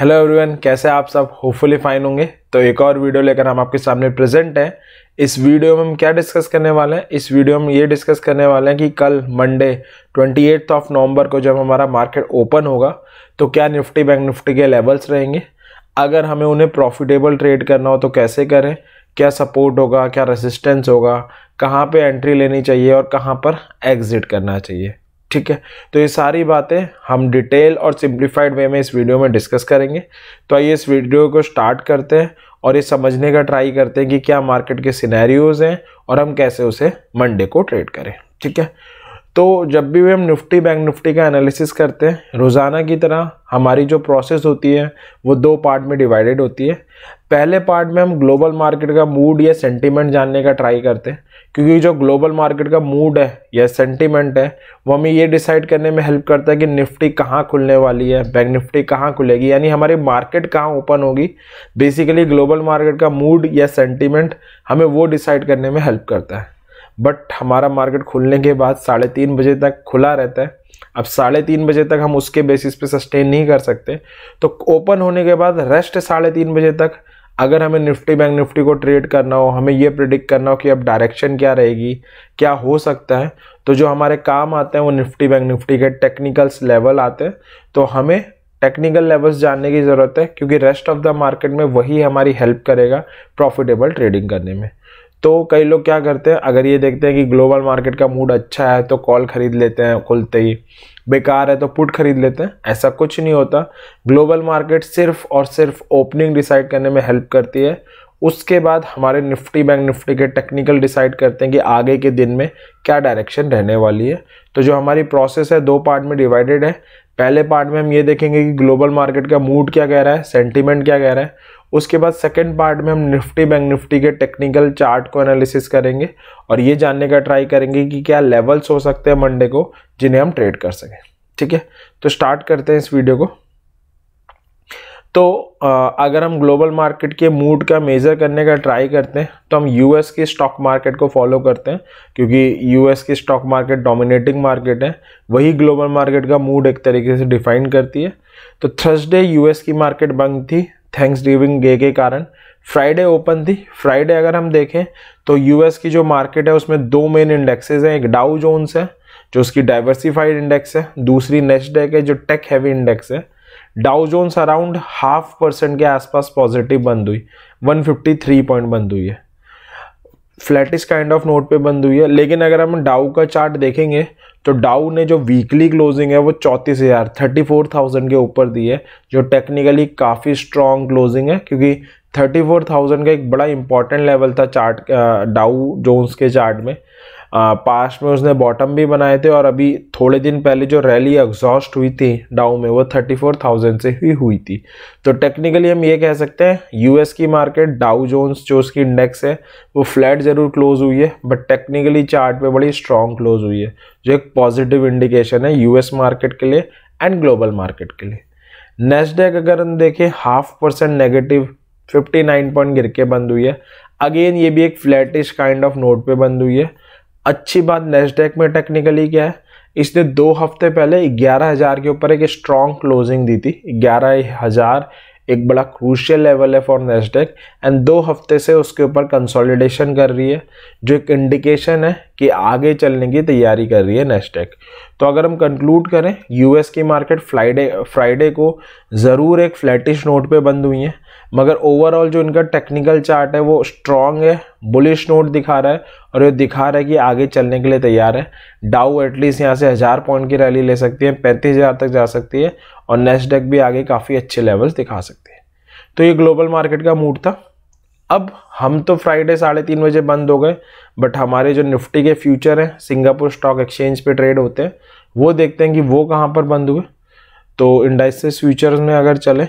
hello everyone कैसे आप सब होपफुली फाइन होंगे तो एक और वीडियो लेकर हम आपके सामने प्रेजेंट हैं इस वीडियो में हम क्या डिस्कस करने वाले हैं इस वीडियो में ये डिस्कस करने वाले हैं कि कल Monday twenty eighth of November को जब हमारा मार्केट ओपन होगा तो क्या निफ्टी बैंक निफ्टी के लेवल्स रहेंगे अगर हमें उन्हें प्रॉफिटेबल ट्रेड करना हो तो कैसे करें क्या सपोर्ट होगा क्या रेसिस्टेंस होगा कहाँ पर एंट्री लेनी चाहिए और कहाँ पर एग्ज़िट करना चाहिए ठीक है तो ये सारी बातें हम डिटेल और सिंप्लीफाइड वे में इस वीडियो में डिस्कस करेंगे तो आइए इस वीडियो को स्टार्ट करते हैं और ये समझने का ट्राई करते हैं कि क्या मार्केट के सिनेरियोज हैं और हम कैसे उसे मंडे को ट्रेड करें ठीक है तो जब भी हम निफ्टी बैंक निफ्टी का एनालिसिस करते हैं रोज़ाना की तरह हमारी जो प्रोसेस होती है वो दो पार्ट में डिवाइडेड होती है पहले पार्ट में हम ग्लोबल मार्केट का मूड या सेंटीमेंट जानने का ट्राई करते हैं क्योंकि जो ग्लोबल मार्केट का मूड है या सेंटीमेंट है वो हमें ये डिसाइड करने में हेल्प करता है कि निफ्टी कहाँ खुलने वाली है बैंक निफ्टी कहाँ खुलेगी यानी हमारी मार्केट कहाँ ओपन होगी बेसिकली ग्लोबल मार्केट का मूड या सेंटीमेंट हमें वो डिसाइड करने में हेल्प करता है बट हमारा मार्केट खुलने के बाद साढ़े तीन बजे तक खुला रहता है अब साढ़े तीन बजे तक हम उसके बेसिस पे सस्टेन नहीं कर सकते तो ओपन होने के बाद रेस्ट साढ़े तीन बजे तक अगर हमें निफ्टी बैंक निफ्टी को ट्रेड करना हो हमें ये प्रिडिक्ट करना हो कि अब डायरेक्शन क्या रहेगी क्या हो सकता है तो जो हमारे काम आते हैं वो निफ्टी बैंक निफ्टी के टेक्निकल्स लेवल आते हैं तो हमें टेक्निकल लेवल्स जानने की ज़रूरत है क्योंकि रेस्ट ऑफ द मार्केट में वही हमारी हेल्प करेगा प्रॉफिटेबल ट्रेडिंग करने में तो कई लोग क्या करते हैं अगर ये देखते हैं कि ग्लोबल मार्केट का मूड अच्छा है तो कॉल खरीद लेते हैं खुलते ही बेकार है तो पुट खरीद लेते हैं ऐसा कुछ नहीं होता ग्लोबल मार्केट सिर्फ और सिर्फ ओपनिंग डिसाइड करने में हेल्प करती है उसके बाद हमारे निफ्टी बैंक निफ्टी के टेक्निकल डिसाइड करते हैं कि आगे के दिन में क्या डायरेक्शन रहने वाली है तो जो हमारी प्रोसेस है दो पार्ट में डिवाइडेड है पहले पार्ट में हम ये देखेंगे कि ग्लोबल मार्केट का मूड क्या कह रहा है सेंटीमेंट क्या कह रहा है उसके बाद सेकंड पार्ट में हम निफ्टी बैंक निफ्टी के टेक्निकल चार्ट को एनालिसिस करेंगे और ये जानने का ट्राई करेंगे कि क्या लेवल्स हो सकते हैं मंडे को जिन्हें हम ट्रेड कर सकें ठीक है तो स्टार्ट करते हैं इस वीडियो को तो अगर हम ग्लोबल मार्केट के मूड का मेज़र करने का ट्राई करते हैं तो हम यूएस के स्टॉक मार्केट को फॉलो करते हैं क्योंकि यूएस की स्टॉक मार्केट डोमिनेटिंग मार्केट है वही ग्लोबल मार्केट का मूड एक तरीके से डिफाइन करती है तो थर्सडे यूएस की मार्केट बंद थी थैंक्स गिविंग डे के कारण फ्राइडे ओपन थी फ्राइडे अगर हम देखें तो यूएस की जो मार्केट है उसमें दो मेन इंडेक्सेज हैं एक डाउ जोन्स है जो उसकी डाइवर्सिफाइड इंडेक्स है दूसरी नेक्स्ट डे के जो टेक हैवी इंडेक्स है Dow Jones around half percent के आसपास पॉजिटिव बंद हुई 153 पॉइंट बंद हुई है फ्लैटिस काइंड ऑफ नोट पे बंद हुई है लेकिन अगर हम डाउ का चार्ट देखेंगे तो डाउ ने जो वीकली क्लोजिंग है वो चौंतीस हज़ार थर्टी फोर थाउजेंड के ऊपर दी है जो टेक्निकली काफ़ी स्ट्रॉन्ग क्लोजिंग है क्योंकि थर्टी फोर थाउजेंड का एक बड़ा इंपॉर्टेंट लेवल था चार्ट डाउ जोन्स के चार्ट में पास में उसने बॉटम भी बनाए थे और अभी थोड़े दिन पहले जो रैली एग्जॉस्ट हुई थी डाउ में वो 34,000 से ही हुई थी तो टेक्निकली हम ये कह सकते हैं यूएस की मार्केट डाउ जोन्स जो उसकी इंडेक्स है वो फ्लैट ज़रूर क्लोज हुई है बट टेक्निकली चार्ट पे बड़ी स्ट्रॉन्ग क्लोज हुई है जो एक पॉजिटिव इंडिकेशन है यूएस मार्केट के लिए एंड ग्लोबल मार्केट के लिए नेस्डेक अगर हम देखें हाफ परसेंट नेगेटिव 59 पॉइंट गिर के बंद हुई है अगेन ये भी एक फ्लैटिश काइंड ऑफ नोट पे बंद हुई है अच्छी बात नेस्डेक में टेक्निकली क्या है इसने दो हफ्ते पहले ग्यारह हज़ार के ऊपर एक स्ट्रॉन्ग क्लोजिंग दी थी ग्यारह हज़ार एक बड़ा क्रूशियल लेवल है फॉर नेस्डेक एंड दो हफ्ते से उसके ऊपर कंसोलिडेशन कर रही है जो एक इंडिकेशन है कि आगे चलने की तैयारी कर रही है नेस्डेक तो अगर हम कंक्लूड करें यूएस की मार्केट फ्राइडे फ्राइडे को ज़रूर एक फ्लैटिश नोट पे बंद हुई है मगर ओवरऑल जो इनका टेक्निकल चार्ट है वो स्ट्रॉन्ग है बुलिश नोट दिखा रहा है और ये दिखा रहा है कि आगे चलने के लिए तैयार है डाउ एटलीस्ट यहाँ से हज़ार पॉइंट की रैली ले सकती है पैंतीस हज़ार तक जा सकती है और नेस्टडेक भी आगे काफ़ी अच्छे लेवल्स दिखा सकती है तो ये ग्लोबल मार्केट का मूड था अब हम तो फ्राइडे साढ़े तीन बजे बंद हो गए बट हमारे जो निफ्टी के फ्यूचर हैं सिंगापुर स्टॉक एक्सचेंज पे ट्रेड होते हैं वो देखते हैं कि वो कहाँ पर बंद हुए तो इंडाइसिस फ्यूचर्स में अगर चले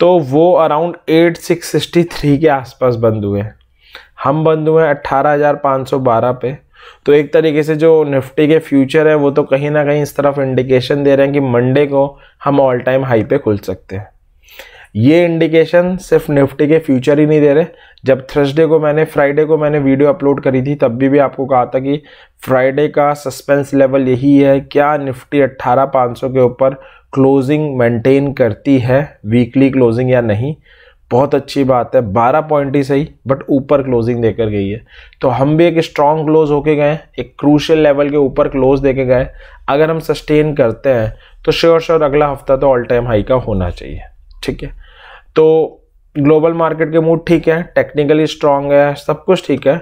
तो वो around eight six sixty three के आसपास बंद हुए हैं हम बंद हुए हैं अट्ठारह हज़ार पाँच सौ बारह पे तो एक तरीके से जो निफ्टी के फ्यूचर है वो तो कहीं ना कहीं इस तरफ इंडिकेशन दे रहे हैं कि मंडे को हम ऑल टाइम हाई पे खुल सकते हैं ये इंडिकेशन सिर्फ निफ्टी के फ्यूचर ही नहीं दे रहे जब थर्सडे को मैंने फ्राइडे को मैंने वीडियो अपलोड करी थी तब भी, भी आपको कहा था कि फ्राइडे का सस्पेंस लेवल यही है क्या निफ्टी अट्ठारह पाँच सौ के ऊपर क्लोजिंग मेंटेन करती है वीकली क्लोजिंग या नहीं बहुत अच्छी बात है 12 पॉइंट ही सही बट ऊपर क्लोजिंग देकर गई है तो हम भी एक स्ट्रॉन्ग क्लोज होके गए एक क्रूशियल लेवल के ऊपर क्लोज देके गए अगर हम सस्टेन करते हैं तो श्योर श्योर अगला हफ्ता तो ऑल टाइम हाई का होना चाहिए ठीक है तो ग्लोबल मार्केट के मूड ठीक है टेक्निकली स्ट्रांग है सब कुछ ठीक है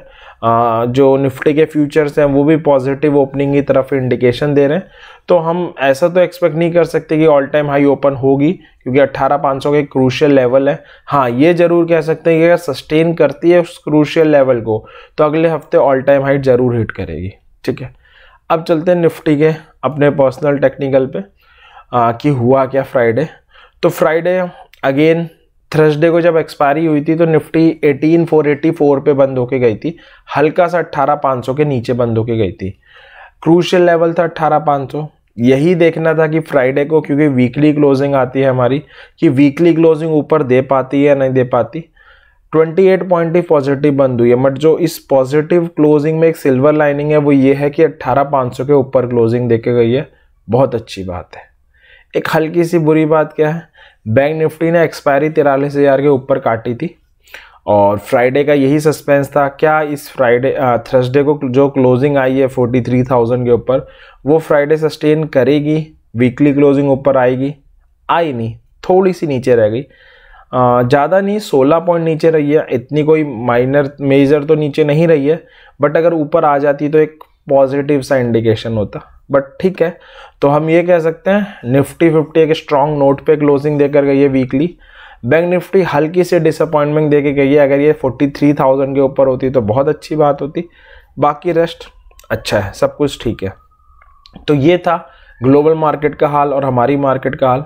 आ, जो निफ्टी के फ्यूचर्स हैं वो भी पॉजिटिव ओपनिंग की तरफ इंडिकेशन दे रहे हैं तो हम ऐसा तो एक्सपेक्ट नहीं कर सकते कि ऑल टाइम हाई ओपन होगी क्योंकि अट्ठारह पाँच सौ का क्रूशियल लेवल है हाँ ये जरूर कह सकते हैं कि अगर सस्टेन करती है उस क्रूशियल लेवल को तो अगले हफ्ते ऑल टाइम हाई जरूर हिट करेगी ठीक है अब चलते हैं निफ्टी के अपने पर्सनल टेक्निकल पे आ, कि हुआ क्या फ्राइडे तो फ्राइडे अगेन थर्सडे को जब एक्सपायरी हुई थी तो Nifty eighteen four eighty four पे बंद होके गई थी हल्का सा अट्ठारह पाँच सौ के नीचे बंद होके गई थी क्रूशल लेवल था अट्ठारह पाँच सौ यही देखना था कि फ्राइडे को क्योंकि वीकली क्लोजिंग आती है हमारी कि वीकली क्लोजिंग ऊपर दे पाती है या नहीं दे पाती 28 पॉइंट ही पॉजिटिव बंद हुई है बट जो इस पॉजिटिव क्लोजिंग में एक सिल्वर लाइनिंग है वो ये है कि अट्ठारह पाँच सौ के ऊपर क्लोजिंग देखे गई है बहुत अच्छी बात है एक हल्की सी बुरी बात क्या है बैंक निफ्टी ने एक्सपायरी तिरालीस हज़ार के ऊपर काटी थी और फ्राइडे का यही सस्पेंस था क्या इस फ्राइडे थर्सडे को जो क्लोजिंग आई है फोर्टी थ्री थाउजेंड के ऊपर वो फ्राइडे सस्टेन करेगी वीकली क्लोजिंग ऊपर आएगी आई नहीं थोड़ी सी नीचे रह गई ज़्यादा नहीं सोलह पॉइंट नीचे रही है इतनी कोई माइनर मेजर तो नीचे नहीं रही है बट अगर ऊपर आ जाती तो एक पॉजिटिव सा इंडिकेशन होता बट ठीक है तो हम ये कह सकते हैं निफ्टी फिफ्टी एक स्ट्रॉन्ग नोट पे क्लोजिंग देकर गई है वीकली बैंक निफ्टी हल्की से डिसअपॉइंटमेंट दे के गई है अगर ये फोर्टी थ्री थाउजेंड के ऊपर होती तो बहुत अच्छी बात होती बाकी रेस्ट अच्छा है सब कुछ ठीक है तो ये था ग्लोबल मार्केट का हाल और हमारी मार्केट का हाल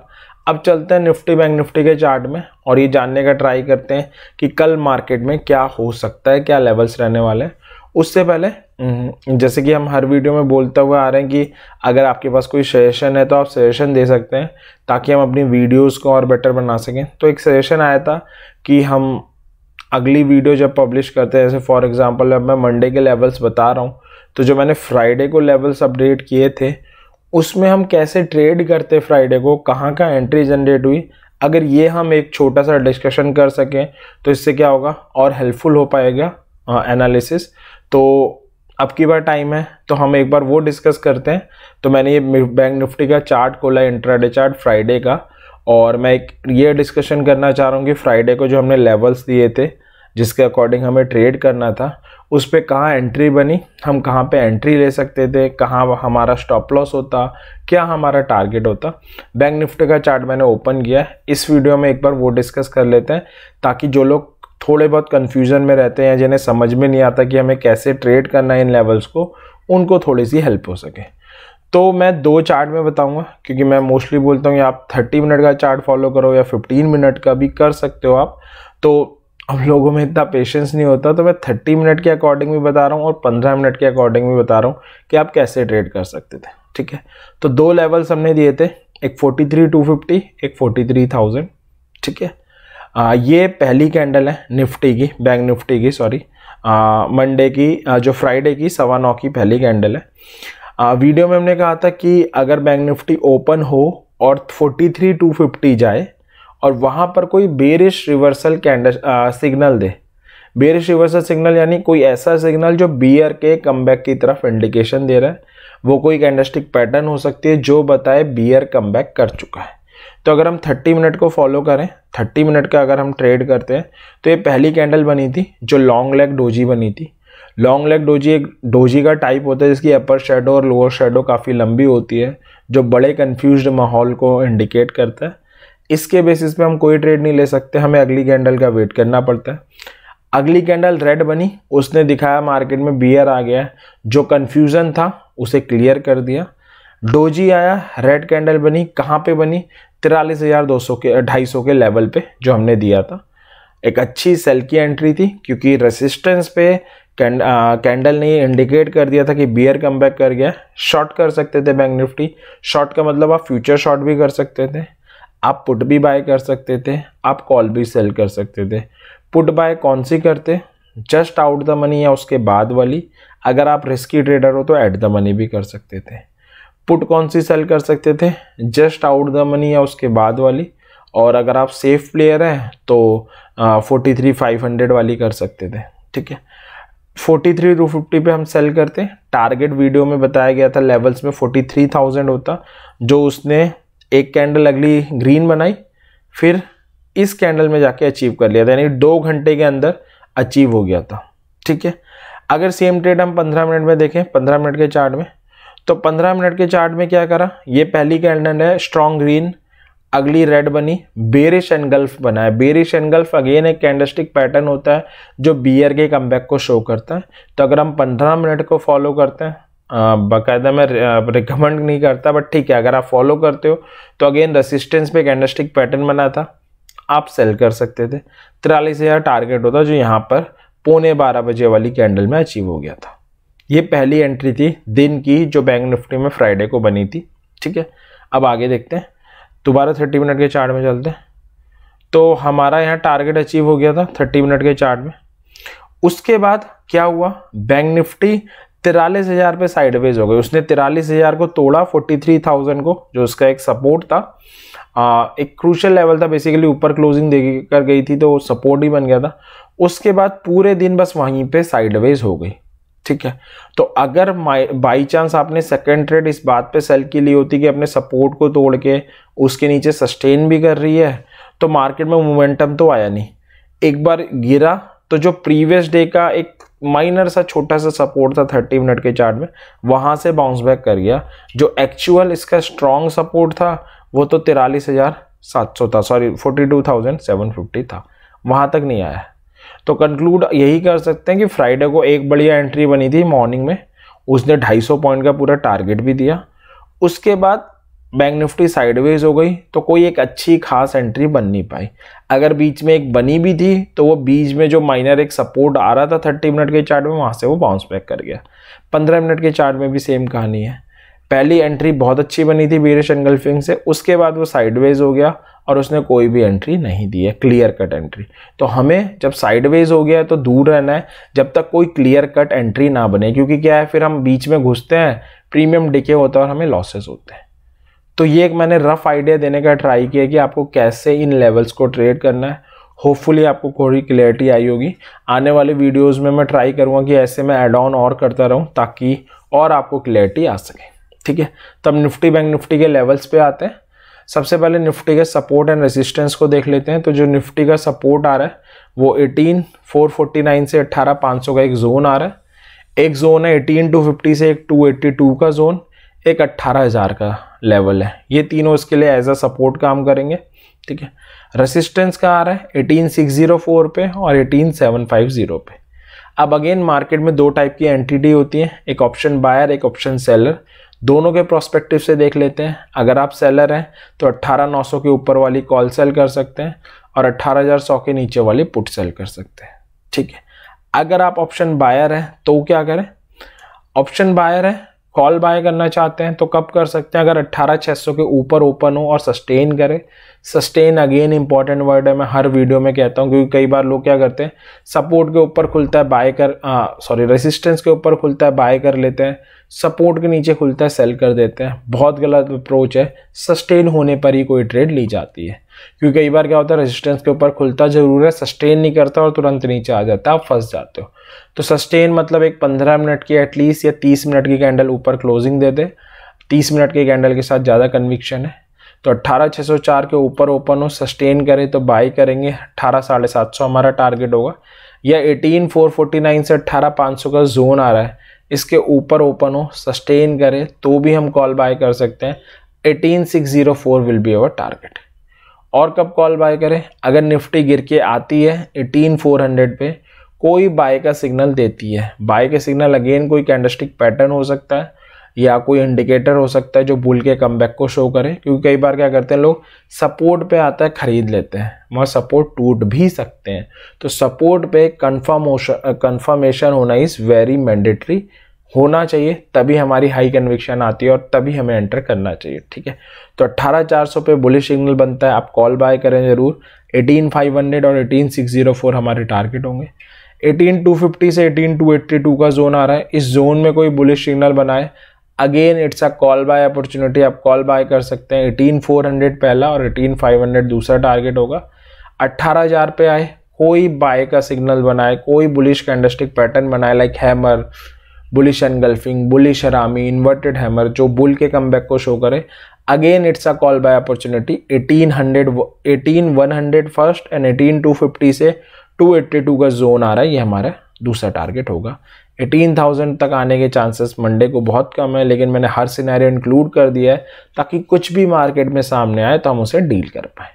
अब चलते हैं निफ्टी बैंक निफ्टी के चार्ट में और ये जानने का ट्राई करते हैं कि कल मार्केट में क्या हो सकता है क्या लेवल्स रहने वाले हैं उससे पहले हम्म, जैसे कि हम हर वीडियो में बोलते हुए आ रहे हैं कि अगर आपके पास कोई सजेशन है तो आप सजेशन दे सकते हैं ताकि हम अपनी वीडियोस को और बेटर बना सकें तो एक सजेशन आया था कि हम अगली वीडियो जब पब्लिश करते हैं जैसे फॉर एग्जांपल अब मैं मंडे के लेवल्स बता रहा हूँ तो जो मैंने फ्राइडे को लेवल्स अपडेट किए थे उसमें हम कैसे ट्रेड करते फ्राइडे को कहाँ का एंट्री जनरेट हुई अगर ये हम एक छोटा सा डिस्कशन कर सकें तो इससे क्या होगा और हेल्पफुल हो पाएगा एनालिसिस uh, तो अब की बार टाइम है तो हम एक बार वो डिस्कस करते हैं तो मैंने ये बैंक निफ्टी का चार्ट खोला इंट्राडे चार्ट फ्राइडे का और मैं एक ये डिस्कशन करना चाह रहा हूँ कि फ्राइडे को जो हमने लेवल्स दिए थे जिसके अकॉर्डिंग हमें ट्रेड करना था उस पर कहाँ एंट्री बनी हम कहाँ पे एंट्री ले सकते थे कहाँ हमारा स्टॉप लॉस होता क्या हमारा टारगेट होता बैंक निफ्टी का चार्ट मैंने ओपन किया है इस वीडियो में एक बार वो डिस्कस कर लेते हैं ताकि जो लोग थोड़े बहुत कन्फ्यूजन में रहते हैं जिन्हें समझ में नहीं आता कि हमें कैसे ट्रेड करना है इन लेवल्स को उनको थोड़ी सी हेल्प हो सके तो मैं दो चार्ट में बताऊंगा क्योंकि मैं मोस्टली बोलता हूँ आप थर्टी मिनट का चार्ट फॉलो करो या फिफ्टीन मिनट का भी कर सकते हो आप तो हम लोगों में इतना पेशेंस नहीं होता तो मैं थर्टी मिनट के अकॉर्डिंग भी बता रहा हूँ और पंद्रह मिनट के अकॉर्डिंग भी बता रहा हूँ कि आप कैसे ट्रेड कर सकते थे ठीक है तो दो लेवल्स हमने दिए थे एक फोर्टी थ्री टू फिफ्टी एक फोर्टी थ्री थाउजेंड ठीक है ये पहली कैंडल है निफ्टी की बैंक निफ्टी की सॉरी मंडे की आ, जो फ्राइडे की सवा नौ की पहली कैंडल है आ, वीडियो में हमने कहा था कि अगर बैंक निफ्टी ओपन हो और फोर्टी थ्री टू फिफ्टी जाए और वहाँ पर कोई बेरिश रिवर्सल कैंडल सिग्नल दे बेरिश रिवर्सल सिग्नल यानी कोई ऐसा सिग्नल जो बियर के बैक की तरफ इंडिकेशन दे रहा है वो कोई कैंडस्टिक पैटर्न हो सकती है जो बताए बियर बैक कर चुका है तो अगर हम 30 मिनट को फॉलो करें 30 मिनट का अगर हम ट्रेड करते हैं तो ये पहली कैंडल बनी थी जो लॉन्ग लेग डोजी बनी थी लॉन्ग लेग डोजी एक डोजी का टाइप होता है जिसकी अपर शेडो और लोअर शेडो काफ़ी लंबी होती है जो बड़े कन्फ्यूज माहौल को इंडिकेट करता है इसके बेसिस पे हम कोई ट्रेड नहीं ले सकते हमें अगली कैंडल का वेट करना पड़ता है अगली कैंडल रेड बनी उसने दिखाया मार्केट में बियर आ गया जो कन्फ्यूज़न था उसे क्लियर कर दिया डोजी आया रेड कैंडल बनी कहाँ पे बनी तिरालीस हज़ार दो सौ के ढाई सौ के लेवल पे जो हमने दिया था एक अच्छी सेल की एंट्री थी क्योंकि रेसिस्टेंस पे कैंड, कैंडल ने इंडिकेट कर दिया था कि बियर कम बैक कर गया शॉर्ट कर सकते थे बैंक निफ्टी शॉर्ट का मतलब आप फ्यूचर शॉर्ट भी कर सकते थे आप पुट भी बाय कर सकते थे आप कॉल भी सेल कर सकते थे पुट बाय कौन सी करते जस्ट आउट द मनी या उसके बाद वाली अगर आप रिस्की ट्रेडर हो तो ऐट द मनी भी कर सकते थे पुट कौन सी सेल कर सकते थे जस्ट आउट द मनी या उसके बाद वाली और अगर आप सेफ प्लेयर हैं तो फोर्टी थ्री फाइव हंड्रेड वाली कर सकते थे ठीक है फोर्टी थ्री टू फिफ्टी पर हम सेल करते हैं टारगेट वीडियो में बताया गया था लेवल्स में फोर्टी थ्री थाउजेंड होता जो उसने एक कैंडल अगली ग्रीन बनाई फिर इस कैंडल में जाके अचीव कर लिया था यानी दो घंटे के अंदर अचीव हो गया था ठीक है अगर सेम ट्रेड हम पंद्रह मिनट में देखें पंद्रह मिनट के चार्ट में तो 15 मिनट के चार्ट में क्या करा ये पहली कैंडल है स्ट्रॉन्ग ग्रीन अगली रेड बनी बेरिश एनगल्फ बना है बेरिश एनगल्फ अगेन एक कैंडलस्टिक पैटर्न होता है जो बियर के कम को शो करता है तो अगर हम 15 मिनट को फॉलो करते हैं बाकायदा मैं रिकमेंड नहीं करता बट ठीक है अगर आप फॉलो करते हो तो अगेन रेसिस्टेंस पे कैंडलस्टिक पैटर्न बना था आप सेल कर सकते थे तिरालीस हज़ार टारगेट होता जो यहाँ पर पौने बारह बजे वाली कैंडल में अचीव हो गया था ये पहली एंट्री थी दिन की जो बैंक निफ्टी में फ्राइडे को बनी थी ठीक है अब आगे देखते हैं दोबारा थर्टी मिनट के चार्ट में चलते हैं तो हमारा यहाँ टारगेट अचीव हो गया था थर्टी मिनट के चार्ट में उसके बाद क्या हुआ बैंक निफ्टी तिरालीस हज़ार पे साइडवेज हो गई उसने तिरालीस हज़ार को तोड़ा फोर्टी थ्री थाउजेंड को जो उसका एक सपोर्ट था आ, एक क्रूशल लेवल था बेसिकली ऊपर क्लोजिंग दे कर गई थी तो सपोर्ट ही बन गया था उसके बाद पूरे दिन बस वहीं पे साइडवेज हो गई ठीक है तो अगर बाई चांस आपने सेकेंड ट्रेड इस बात पे सेल की ली होती कि अपने सपोर्ट को तोड़ के उसके नीचे सस्टेन भी कर रही है तो मार्केट में मोमेंटम तो आया नहीं एक बार गिरा तो जो प्रीवियस डे का एक माइनर सा छोटा सा सपोर्ट था थर्टी मिनट के चार्ट में वहाँ से बाउंस बैक कर गया जो एक्चुअल इसका स्ट्रॉन्ग सपोर्ट था वो तो तिरालीस हज़ार सात सौ था sorry forty two thousand seven fifty था वहाँ तक नहीं आया तो कंक्लूड यही कर सकते हैं कि फ्राइडे को एक बढ़िया एंट्री बनी थी मॉर्निंग में उसने 250 पॉइंट का पूरा टारगेट भी दिया उसके बाद बैंक निफ्टी साइडवेज हो गई तो कोई एक अच्छी खास एंट्री बन नहीं पाई अगर बीच में एक बनी भी थी तो वो बीच में जो माइनर एक सपोर्ट आ रहा था थर्टी मिनट के चार्ट में वहाँ से वो बाउंस बैक कर गया पंद्रह मिनट के चार्ट में भी सेम कहानी है पहली एंट्री बहुत अच्छी बनी थी बीरिश एंगल्फिंग से उसके बाद वो साइडवेज हो गया और उसने कोई भी एंट्री नहीं दी है क्लियर कट एंट्री तो हमें जब साइडवेज हो गया है तो दूर रहना है जब तक कोई क्लियर कट एंट्री ना बने क्योंकि क्या है फिर हम बीच में घुसते हैं प्रीमियम डिके होता है और हमें लॉसेस होते हैं तो ये एक मैंने रफ आइडिया देने का ट्राई किया कि आपको कैसे इन लेवल्स को ट्रेड करना है होपफुली आपको थोड़ी क्लियरिटी आई होगी आने वाले वीडियोज़ में मैं ट्राई करूँगा कि ऐसे मैं एड ऑन और करता रहूँ ताकि और आपको क्लियरिटी आ सके ठीक है तब तो निफ्टी बैंक निफ्टी के लेवल्स पे आते हैं सबसे पहले निफ्टी के सपोर्ट एंड रेजिस्टेंस को देख लेते हैं तो जो निफ्टी का सपोर्ट आ रहा है वो एटीन फोर फोर्टी नाइन से अट्ठारह पाँच सौ का एक जोन आ रहा है एक जोन है एटीन टू फिफ्टी से एक टू एट्टी टू का जोन एक अट्ठारह हज़ार का लेवल है ये तीनों इसके लिए एज अ सपोर्ट काम करेंगे ठीक है रेसिस्टेंस का आ रहा है एटीन सिक्स ज़ीरो फोर पे और एटीन सेवन फाइव ज़ीरो पे अब अगेन मार्केट में दो टाइप की एंटिटी होती हैं एक ऑप्शन बायर एक ऑप्शन सेलर दोनों के प्रोस्पेक्टिव से देख लेते हैं अगर आप सेलर हैं तो अट्ठारह नौ सौ के ऊपर वाली कॉल सेल कर सकते हैं और अट्ठारह हज़ार सौ के नीचे वाली पुट सेल कर सकते हैं ठीक है अगर आप ऑप्शन बायर हैं तो क्या करें ऑप्शन बायर है कॉल बाय करना चाहते हैं तो कब कर सकते हैं अगर अट्ठारह छः सौ के ऊपर ओपन हो और सस्टेन करे सस्टेन अगेन इंपॉर्टेंट वर्ड है मैं हर वीडियो में कहता हूँ क्योंकि कई बार लोग क्या करते हैं सपोर्ट के ऊपर खुलता है बाय कर सॉरी रेसिस्टेंस के ऊपर खुलता है बाय कर लेते हैं सपोर्ट के नीचे खुलता है सेल कर देते हैं बहुत गलत अप्रोच है सस्टेन होने पर ही कोई ट्रेड ली जाती है क्योंकि कई बार क्या होता है रेजिस्टेंस के ऊपर खुलता जरूर है सस्टेन नहीं करता और तुरंत नीचे आ जाता है आप फंस जाते हो तो सस्टेन मतलब एक पंद्रह मिनट की एटलीस्ट या तीस मिनट की कैंडल ऊपर क्लोजिंग दे दे तीस मिनट के कैंडल के साथ ज़्यादा कन्विक्शन है तो अट्ठारह छः सौ चार के ऊपर ओपन हो सस्टेन करे तो बाई करेंगे अट्ठारह साढ़े सात सौ हमारा टारगेट होगा या एटीन फोर फोर्टी नाइन से अट्ठारह पाँच सौ का जोन आ रहा है इसके ऊपर ओपन हो सस्टेन करे तो भी हम कॉल बाय कर सकते हैं eighteen six zero four will be our target और कब कॉल बाय करें अगर निफ्टी गिर के आती है एटीन फोर हंड्रेड पे कोई बाय का सिग्नल देती है बाय के सिग्नल अगेन कोई कैंडस्टिक पैटर्न हो सकता है या कोई इंडिकेटर हो सकता है जो बुल के कम को शो करे क्योंकि कई बार क्या करते हैं लोग सपोर्ट पे आता है ख़रीद लेते हैं मगर सपोर्ट टूट भी सकते हैं तो सपोर्ट पे कन्फर्मोशन कन्फर्मेशन होना इज़ वेरी मैंडेटरी होना चाहिए तभी हमारी हाई कन्विक्शन आती है और तभी हमें एंटर करना चाहिए ठीक है तो अट्ठारह चार सौ पे बुलिश सिग्नल बनता है आप कॉल बाय करें ज़रूर एटीन फाइव हंड्रेड और एटीन सिक्स जीरो फोर हमारे टारगेट होंगे एटीन टू फिफ्टी से एटीन टू एट्टी टू का जोन आ रहा है इस जोन में कोई बुलिश सिग्नल बनाए again it's a call buy opportunity आप कॉल बाय कर सकते हैं एटीन फोर हंड्रेड पहला और एटीन फाइव हंड्रेड दूसरा टारगेट होगा अट्ठारह हज़ार पे आए कोई बाय का सिग्नल बनाए कोई बुलिश कैंडस्टिक पैटर्न बनाए like hammer bullish engulfing bullish harami inverted hammer जो बुल के कम को शो करे again it's a call buy opportunity 1800 18 100 first and two fifty से 282 का जोन आ रहा है ये हमारा दूसरा टारगेट होगा 18,000 तक आने के चांसेस मंडे को बहुत कम है लेकिन मैंने हर सिनेरियो इंक्लूड कर दिया है ताकि कुछ भी मार्केट में सामने आए तो हम उसे डील कर पाए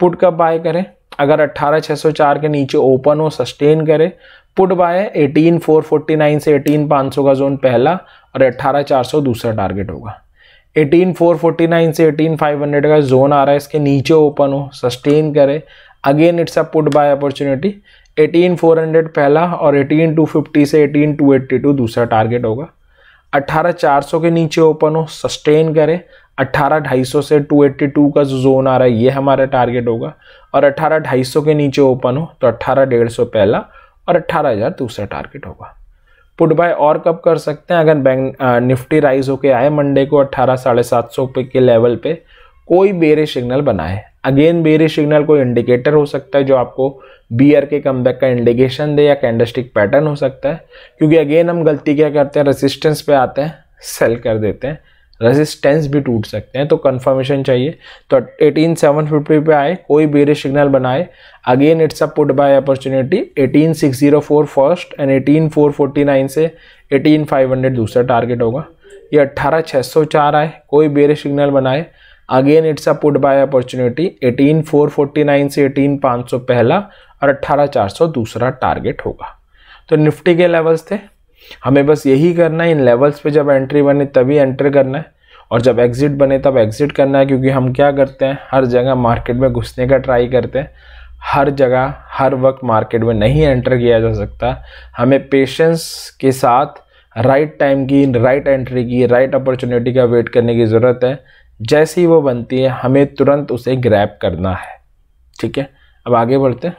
पुट कब बाय करें अगर 18604 के नीचे ओपन हो सस्टेन करें पुट बाय 18449 से 18500 का जोन पहला और 18400 दूसरा टारगेट होगा 18449 से 18500 का जोन आ रहा है इसके नीचे ओपन हो सस्टेन करे again it's a put buy opportunity 18400 पहला और 18250 से 18282 दूसरा टारगेट होगा 18400 के नीचे ओपन हो सस्टेन करे अट्ठारह सौ से 282 का जो जोन आ रहा है ये हमारा टारगेट होगा और अट्ठारह सौ के नीचे ओपन हो तो अट्ठारह सौ पहला और अट्ठारह हज़ार दूसरा तो टारगेट होगा पुट बाय और कब कर सकते हैं अगर बैंक निफ्टी राइज होके आए मंडे को अट्ठारह साढ़े सात सौ के लेवल पे कोई बेरे सिग्नल बनाए अगेन बेरे सिग्नल कोई इंडिकेटर हो सकता है जो आपको बी आर के कम का इंडिकेशन दे या कैंडस्टिक पैटर्न हो सकता है क्योंकि अगेन हम गलती क्या करते हैं रेसिस्टेंस पे आते हैं सेल कर देते हैं रेजिस्टेंस भी टूट सकते हैं तो कंफर्मेशन चाहिए तो एटीन सेवन फिफ्टी पे आए कोई बेरे सिग्नल बनाए again it's a put buy opportunity eighteen six zero four first and eighteen four forty nine से एटीन फाइव हंड्रेड दूसरा टारगेट होगा ये अट्ठारह छः सौ चार आए कोई बेरे सिग्नल बनाए again it's a put buy opportunity eighteen four forty nine से एटीन पाँच सौ पहला और अट्ठारह चार सौ दूसरा टारगेट होगा तो निफ्टी के लेवल्स थे हमें बस यही करना है इन लेवल्स पे जब एंट्री बने तभी एंटर करना है और जब एग्ज़िट बने तब एग्ज़िट करना है क्योंकि हम क्या करते हैं हर जगह मार्केट में घुसने का ट्राई करते हैं हर जगह हर वक्त मार्केट में नहीं एंटर किया जा सकता हमें पेशेंस के साथ राइट टाइम की राइट एंट्री की राइट अपॉर्चुनिटी का वेट करने की ज़रूरत है जैसे ही वो बनती है हमें तुरंत उसे ग्रैप करना है ठीक है अब आगे बढ़ते हैं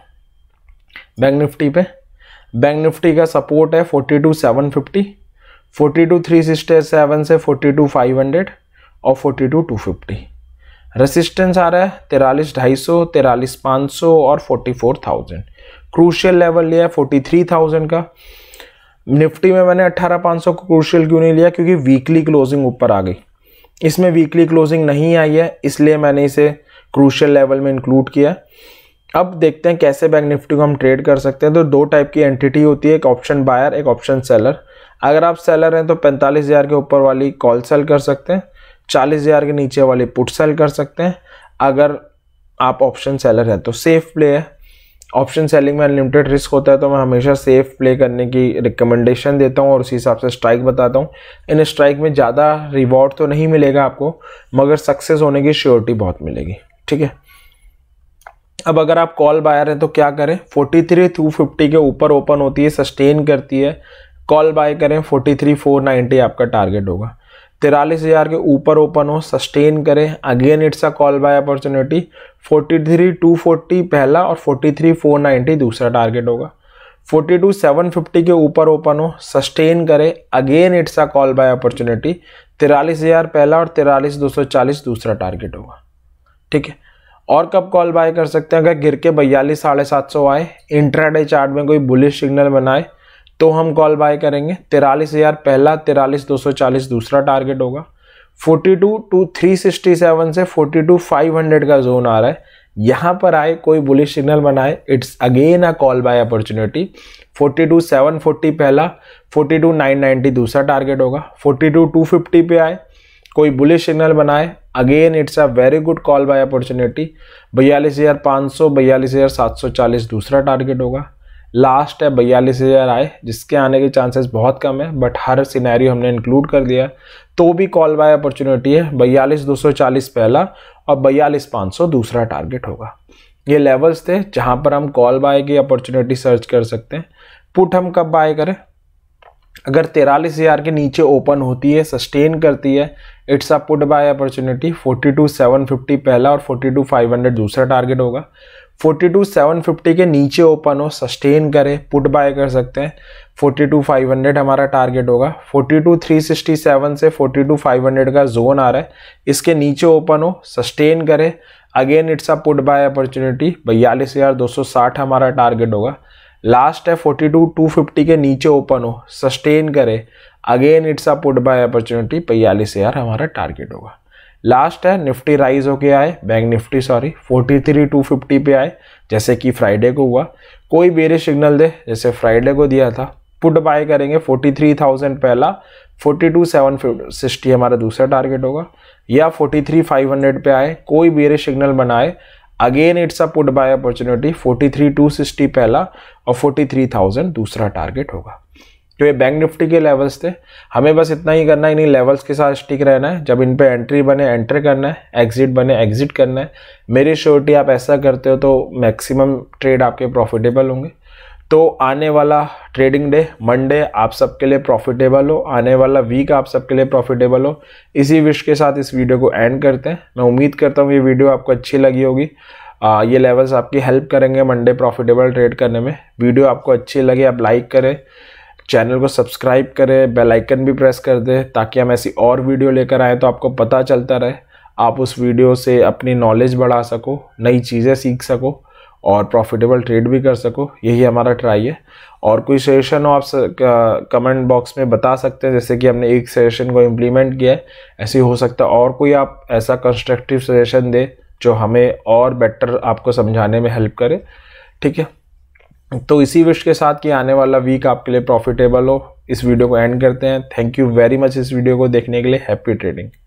बैंक निफ्टी पे बैंक निफ्टी का सपोर्ट है forty two seven fifty forty two three sixty seven से फोर्टी टू फाइव हंड्रेड और forty two two fifty resistance आ रहा है तिरालीस ढाई सौ तिरालीस पाँच सौ और forty four thousand crucial level लिया है फोर्टी थ्री थाउजेंड का निफ्टी में मैंने अट्ठारह पाँच सौ को क्रूशियल क्यों नहीं लिया क्योंकि वीकली क्लोजिंग ऊपर आ गई इसमें वीकली क्लोजिंग नहीं आई है इसलिए मैंने इसे क्रूशियल लेवल में इंक्लूड किया अब देखते हैं कैसे बैंक निफ्टी को हम ट्रेड कर सकते हैं तो दो टाइप की एंटिटी होती है एक ऑप्शन बायर एक ऑप्शन सेलर अगर आप सेलर हैं तो पैंतालीस हज़ार के ऊपर वाली कॉल सेल कर सकते हैं चालीस हज़ार के नीचे वाली पुट सेल कर सकते हैं अगर आप ऑप्शन सेलर हैं तो सेफ प्ले है ऑप्शन सेलिंग में अनलिमिटेड रिस्क होता है तो मैं हमेशा सेफ प्ले करने की रिकमेंडेशन देता हूँ और उसी हिसाब से स्ट्राइक बताता हूँ इन स्ट्राइक में ज़्यादा रिवॉर्ड तो नहीं मिलेगा आपको मगर सक्सेस होने की श्योरिटी बहुत मिलेगी ठीक है अब अगर आप कॉल बायर हैं तो क्या करें 43,250 के ऊपर ओपन होती है सस्टेन करती है कॉल बाय करें 43,490 आपका टारगेट होगा तिरालीस हज़ार के ऊपर ओपन हो सस्टेन करें again it's a call buy opportunity 43,240 पहला और 43,490 दूसरा टारगेट होगा 42,750 के ऊपर ओपन हो सस्टेन करें again it's a call buy opportunity तिरालीस हज़ार पहला और तिरालीस दो सौ चालीस दूसरा टारगेट होगा ठीक है और कब कॉल बाय कर सकते हैं अगर गिर के बयालीस साढ़े सात सौ आए इंट्राडे चार्ट में कोई बुलिश सिग्नल बनाए तो हम कॉल बाय करेंगे तिरालीस हज़ार पहला तिरालीस दो सौ चालीस दूसरा टारगेट होगा forty two two three sixty seven से फोर्टी टू फाइव हंड्रेड का जोन आ रहा है यहाँ पर आए कोई बुलिश सिग्नल बनाए it's again a call buy opportunity forty two seven forty पहला फोर्टी टू नाइन नाइन्टी दूसरा टारगेट होगा फोर्टी टू टू फिफ्टी पे आए कोई बुलिश सिग्नल बनाए again it's a very good call buy opportunity बयालीस हज़ार पाँच सौ बयालीस हज़ार सात सौ चालीस दूसरा टारगेट होगा लास्ट है बयालीस हज़ार आए जिसके आने के चांसेस बहुत कम है बट हर सिनेरियो हमने इंक्लूड कर दिया तो भी कॉल बाय अपॉर्चुनिटी है बयालीस दो सौ चालीस पहला और बयालीस पाँच सौ दूसरा टारगेट होगा ये लेवल्स थे जहाँ पर हम कॉल बाय की अपॉर्चुनिटी सर्च कर सकते हैं पुट हम कब बाय करें अगर तेरालीस हज़ार के नीचे ओपन होती है सस्टेन करती है it's a put buy opportunity 42750 पहला और 42500 दूसरा टारगेट होगा 42750 के नीचे ओपन हो सस्टेन करे पुट बाय कर सकते हैं 42500 हमारा टारगेट होगा 42367 से 42500 का जोन आ रहा है इसके नीचे ओपन हो सस्टेन करे again it's a put buy opportunity बयालीस हज़ार दो सौ साठ हमारा टारगेट होगा लास्ट है फोर्टी टू टू फिफ्टी के नीचे ओपन हो सस्टेन करे again it's a put buy opportunity पैंतालीस हज़ार हमारा टारगेट होगा लास्ट है निफ्टी राइज होके आए Bank Nifty sorry forty three two fifty पे आए जैसे कि फ्राइडे को हुआ कोई बेरे सिग्नल दे जैसे फ्राइडे को दिया था पुट बाय करेंगे फोर्टी थ्री थाउजेंड पहला फोर्टी टू सेवन सिक्सटी हमारा दूसरा टारगेट होगा या फोर्टी थ्री फाइव हंड्रेड पे आए कोई बेरे सिग्नल बनाए again it's a put buy opportunity forty three two sixty पहला और फोर्टी थ्री थाउजेंड दूसरा टारगेट होगा जो ये बैंक निफ्टी के लेवल्स थे हमें बस इतना ही करना है इन्हीं लेवल्स के साथ स्टिक रहना है जब इन पे एंट्री बने एंटर करना है एग्जिट बने एग्जिट करना है मेरी श्योरिटी आप ऐसा करते हो तो मैक्सिमम ट्रेड आपके प्रॉफिटेबल होंगे तो आने वाला ट्रेडिंग डे मंडे आप सबके लिए प्रॉफिटेबल हो आने वाला वीक आप सबके लिए प्रॉफिटेबल हो इसी विश के साथ इस वीडियो को एंड करते हैं मैं उम्मीद करता हूँ ये वीडियो आपको अच्छी लगी होगी आ, ये लेवल्स आपकी हेल्प करेंगे मंडे प्रॉफिटेबल ट्रेड करने में वीडियो आपको अच्छी लगे आप लाइक करें चैनल को सब्सक्राइब करें बेल आइकन भी प्रेस कर दें ताकि हम ऐसी और वीडियो लेकर आएँ तो आपको पता चलता रहे आप उस वीडियो से अपनी नॉलेज बढ़ा सको नई चीज़ें सीख सको और प्रॉफिटेबल ट्रेड भी कर सको यही हमारा ट्राई है और कोई सजेशन हो आप कमेंट बॉक्स में बता सकते हैं जैसे कि हमने एक सजेशन को इम्प्लीमेंट किया है ऐसे हो सकता है और कोई आप ऐसा कंस्ट्रक्टिव सजेशन दे जो हमें और बेटर आपको समझाने में हेल्प करे ठीक है तो इसी विश के साथ कि आने वाला वीक आपके लिए प्रॉफिटेबल हो इस वीडियो को एंड करते हैं थैंक यू वेरी मच इस वीडियो को देखने के लिए हैप्पी ट्रेडिंग